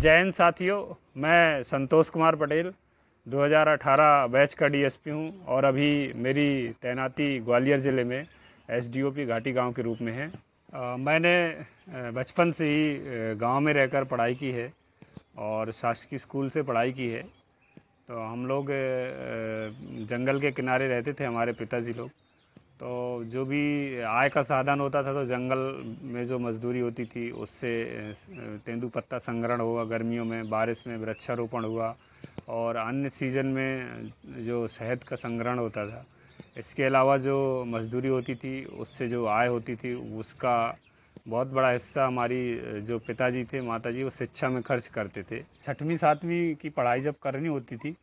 जैन साथियों मैं संतोष कुमार पटेल 2018 बैच का डीएसपी हूं और अभी मेरी तैनाती ग्वालियर ज़िले में एसडीओपी घाटी गांव के रूप में है मैंने बचपन से ही गांव में रहकर पढ़ाई की है और शासकीय स्कूल से पढ़ाई की है तो हम लोग जंगल के किनारे रहते थे हमारे पिताजी लोग तो जो भी आय का साधन होता था तो जंगल में जो मजदूरी होती थी उससे तेंदू पत्ता संग्रहण हुआ गर्मियों में बारिश में वृक्षारोपण हुआ और अन्य सीजन में जो शहद का संग्रहण होता था इसके अलावा जो मजदूरी होती थी उससे जो आय होती थी उसका बहुत बड़ा हिस्सा हमारी जो पिताजी थे माताजी वो शिक्षा में खर्च करते थे छठवीं सातवीं की पढ़ाई जब करनी होती थी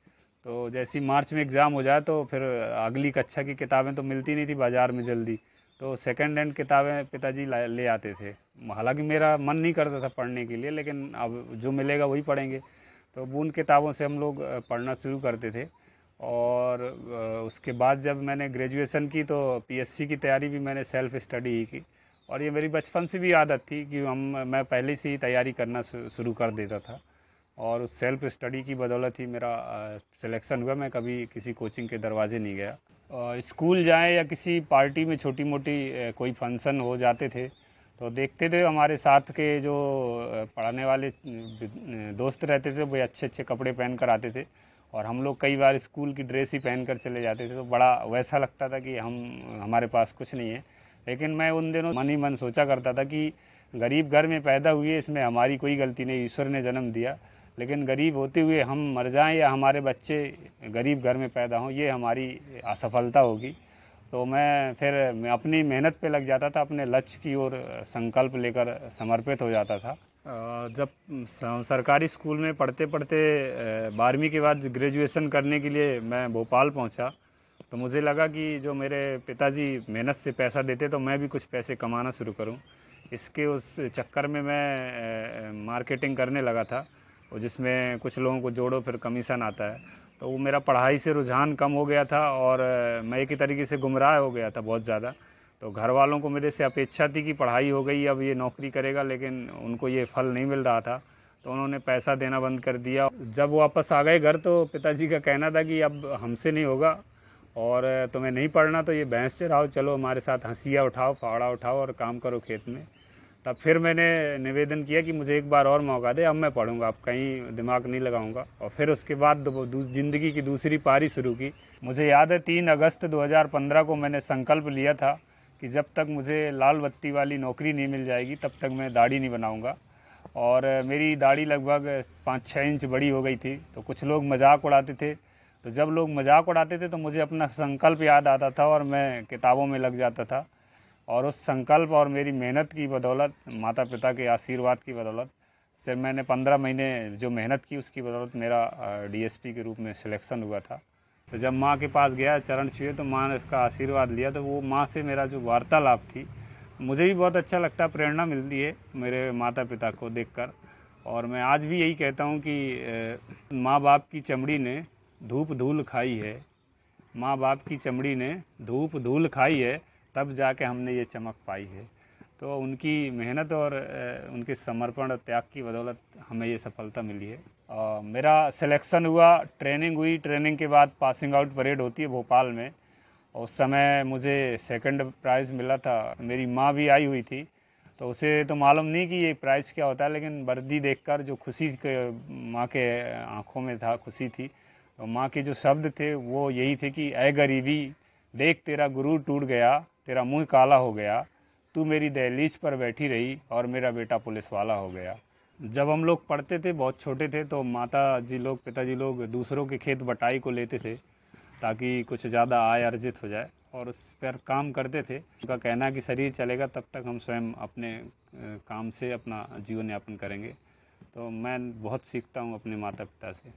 तो ही मार्च में एग्ज़ाम हो जाए तो फिर अगली कक्षा की किताबें तो मिलती नहीं थी बाज़ार में जल्दी तो सेकेंड हैंड किताबें पिताजी ले आते थे हालांकि मेरा मन नहीं करता था पढ़ने के लिए लेकिन अब जो मिलेगा वही पढ़ेंगे तो उन किताबों से हम लोग पढ़ना शुरू करते थे और उसके बाद जब मैंने ग्रेजुएशन की तो पीएससी की तैयारी भी मैंने सेल्फ़ स्टडी ही की और ये मेरी बचपन से भी आदत थी कि हम मैं पहले से ही तैयारी करना शुरू कर देता था और उस सेल्फ स्टडी की बदौलत ही मेरा सिलेक्शन हुआ मैं कभी किसी कोचिंग के दरवाजे नहीं गया स्कूल जाएं या किसी पार्टी में छोटी मोटी कोई फंक्शन हो जाते थे तो देखते थे हमारे साथ के जो पढ़ाने वाले दोस्त रहते थे वे अच्छे अच्छे कपड़े पहन कर आते थे और हम लोग कई बार स्कूल की ड्रेस ही पहन कर चले जाते थे तो बड़ा वैसा लगता था कि हम हमारे पास कुछ नहीं है लेकिन मैं उन दिनों मन ही मन सोचा करता था कि गरीब घर में पैदा हुए इसमें हमारी कोई गलती नहीं ईश्वर ने जन्म दिया लेकिन गरीब होते हुए हम मर जाएं या हमारे बच्चे गरीब घर में पैदा हों ये हमारी असफलता होगी तो मैं फिर मैं अपनी मेहनत पे लग जाता था अपने लक्ष्य की ओर संकल्प लेकर समर्पित हो जाता था जब सरकारी स्कूल में पढ़ते पढ़ते बारहवीं के बाद ग्रेजुएशन करने के लिए मैं भोपाल पहुंचा तो मुझे लगा कि जो मेरे पिताजी मेहनत से पैसा देते तो मैं भी कुछ पैसे कमाना शुरू करूं इसके उस चक्कर में मैं मार्केटिंग करने लगा था और जिसमें कुछ लोगों को जोड़ो फिर कमीशन आता है तो वो मेरा पढ़ाई से रुझान कम हो गया था और मैं एक ही तरीके से गुमराह हो गया था बहुत ज़्यादा तो घर वालों को मेरे से अपेक्षा थी कि पढ़ाई हो गई अब ये नौकरी करेगा लेकिन उनको ये फल नहीं मिल रहा था तो उन्होंने पैसा देना बंद कर दिया जब वापस आ गए घर तो पिताजी का कहना था कि अब हमसे नहीं होगा और तुम्हें नहीं पढ़ना तो ये भैंस रहो चलो हमारे साथ हंसिया उठाओ फावड़ा उठाओ और काम करो खेत में तब फिर मैंने निवेदन किया कि मुझे एक बार और मौका दे अब मैं पढ़ूंगा अब कहीं दिमाग नहीं लगाऊंगा और फिर उसके बाद ज़िंदगी की दूसरी पारी शुरू की मुझे याद है तीन अगस्त 2015 को मैंने संकल्प लिया था कि जब तक मुझे लाल बत्ती वाली नौकरी नहीं मिल जाएगी तब तक मैं दाढ़ी नहीं बनाऊँगा और मेरी दाढ़ी लगभग पाँच छः इंच बड़ी हो गई थी तो कुछ लोग मजाक उड़ाते थे तो जब लोग मजाक उड़ाते थे तो मुझे अपना संकल्प याद आता था और मैं किताबों में लग जाता था और उस संकल्प और मेरी मेहनत की बदौलत माता पिता के आशीर्वाद की बदौलत से मैंने पंद्रह महीने जो मेहनत की उसकी बदौलत मेरा डीएसपी के रूप में सिलेक्शन हुआ था तो जब माँ के पास गया चरण छुए तो माँ ने उसका आशीर्वाद लिया तो वो माँ से मेरा जो वार्तालाप थी मुझे भी बहुत अच्छा लगता प्रेरणा मिलती है मेरे माता पिता को कर और मैं आज भी यही कहता हूँ कि माँ बाप की चमड़ी ने धूप धूल खाई है माँ बाप की चमड़ी ने धूप धूल खाई है तब जाके हमने ये चमक पाई है तो उनकी मेहनत और उनके समर्पण और त्याग की बदौलत हमें ये सफलता मिली है और मेरा सिलेक्शन हुआ ट्रेनिंग हुई ट्रेनिंग के बाद पासिंग आउट परेड होती है भोपाल में और उस समय मुझे सेकंड प्राइज़ मिला था मेरी माँ भी आई हुई थी तो उसे तो मालूम नहीं कि ये प्राइज़ क्या होता है लेकिन वर्दी देखकर जो खुशी के माँ के आँखों में था खुशी थी तो माँ के जो शब्द थे वो यही थे कि ए गरीबी देख तेरा गुरु टूट गया तेरा मुंह काला हो गया तू मेरी दहलीज पर बैठी रही और मेरा बेटा पुलिस वाला हो गया जब हम लोग पढ़ते थे बहुत छोटे थे तो माता जी लोग पिताजी लोग दूसरों के खेत बटाई को लेते थे ताकि कुछ ज़्यादा आय अर्जित हो जाए और उस पर काम करते थे उनका कहना है कि शरीर चलेगा तब तक हम स्वयं अपने काम से अपना जीवन यापन करेंगे तो मैं बहुत सीखता हूँ अपने माता पिता से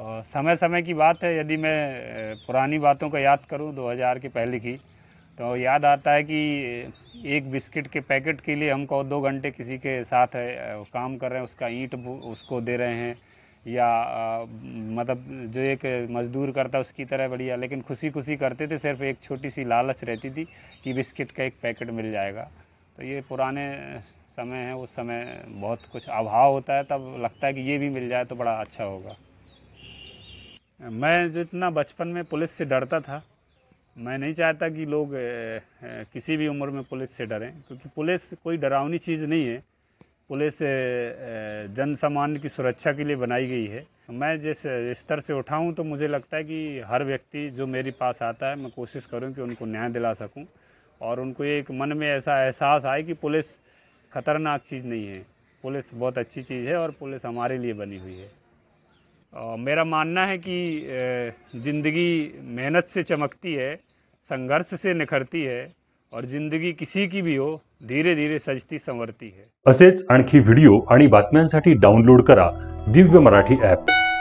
और समय समय की बात है यदि मैं पुरानी बातों को याद करूँ 2000 के पहले की तो याद आता है कि एक बिस्किट के पैकेट के लिए हम कौ दो घंटे किसी के साथ काम कर रहे हैं उसका ईंट उसको दे रहे हैं या मतलब जो एक मजदूर करता उसकी तरह बढ़िया लेकिन खुशी खुशी करते थे सिर्फ एक छोटी सी लालच रहती थी कि बिस्किट का एक पैकेट मिल जाएगा तो ये पुराने समय है उस समय बहुत कुछ अभाव होता है तब लगता है कि ये भी मिल जाए तो बड़ा अच्छा होगा मैं जितना बचपन में पुलिस से डरता था मैं नहीं चाहता कि लोग किसी भी उम्र में पुलिस से डरें क्योंकि पुलिस कोई डरावनी चीज़ नहीं है पुलिस जन सामान्य की सुरक्षा के लिए बनाई गई है मैं जिस स्तर से उठाऊं तो मुझे लगता है कि हर व्यक्ति जो मेरे पास आता है मैं कोशिश करूं कि उनको न्याय दिला सकूं और उनको एक मन में ऐसा एहसास आए कि पुलिस खतरनाक चीज़ नहीं है पुलिस बहुत अच्छी चीज़ है और पुलिस हमारे लिए बनी हुई है और मेरा मानना है कि ज़िंदगी मेहनत से चमकती है संघर्ष से निखरती है और जिंदगी किसी की भी हो धीरे धीरे सजती संवरती है असेच आणखी व्हिडिओ आणि बातम्यांसाठी डाउनलोड करा दिव्य मराठी ॲप